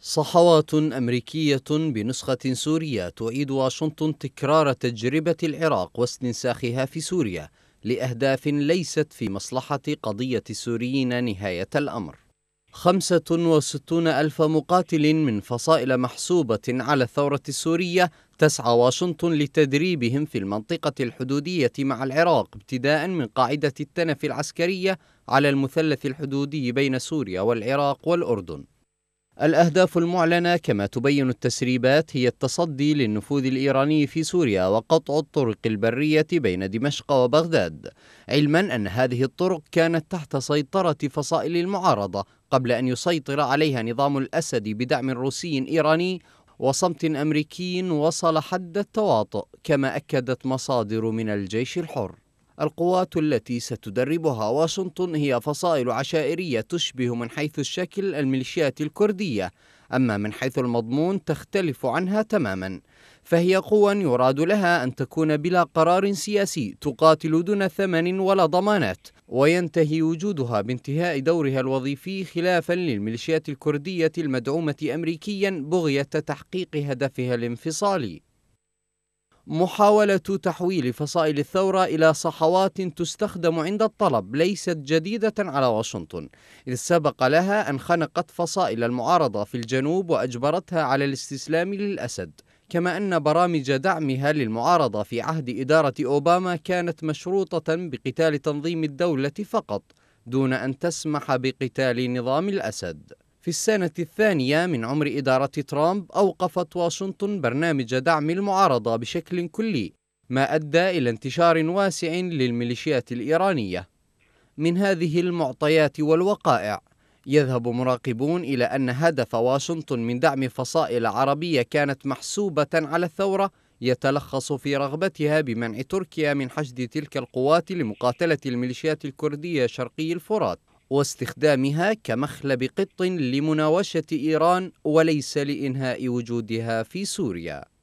صحوات أمريكية بنسخة سورية تعيد واشنطن تكرار تجربة العراق واستنساخها في سوريا لأهداف ليست في مصلحة قضية السوريين نهاية الأمر وستون ألف مقاتل من فصائل محسوبة على الثورة السورية تسعى واشنطن لتدريبهم في المنطقة الحدودية مع العراق ابتداء من قاعدة التنف العسكرية على المثلث الحدودي بين سوريا والعراق والأردن الأهداف المعلنة كما تبين التسريبات هي التصدي للنفوذ الإيراني في سوريا وقطع الطرق البرية بين دمشق وبغداد، علما أن هذه الطرق كانت تحت سيطرة فصائل المعارضة قبل أن يسيطر عليها نظام الأسد بدعم روسي إيراني وصمت أمريكي وصل حد التواطؤ كما أكدت مصادر من الجيش الحر. القوات التي ستدربها واشنطن هي فصائل عشائرية تشبه من حيث الشكل الميليشيات الكردية أما من حيث المضمون تختلف عنها تماما فهي قوى يراد لها أن تكون بلا قرار سياسي تقاتل دون ثمن ولا ضمانات وينتهي وجودها بانتهاء دورها الوظيفي خلافا للميليشيات الكردية المدعومة أمريكيا بغية تحقيق هدفها الانفصالي محاولة تحويل فصائل الثورة إلى صحوات تستخدم عند الطلب ليست جديدة على واشنطن، إذ سبق لها أن خنقت فصائل المعارضة في الجنوب وأجبرتها على الاستسلام للأسد. كما أن برامج دعمها للمعارضة في عهد إدارة أوباما كانت مشروطة بقتال تنظيم الدولة فقط، دون أن تسمح بقتال نظام الأسد. في السنة الثانية من عمر إدارة ترامب أوقفت واشنطن برنامج دعم المعارضة بشكل كلي ما أدى إلى انتشار واسع للميليشيات الإيرانية من هذه المعطيات والوقائع يذهب مراقبون إلى أن هدف واشنطن من دعم فصائل عربية كانت محسوبة على الثورة يتلخص في رغبتها بمنع تركيا من حشد تلك القوات لمقاتلة الميليشيات الكردية شرقي الفرات واستخدامها كمخلب قط لمناوشة إيران وليس لإنهاء وجودها في سوريا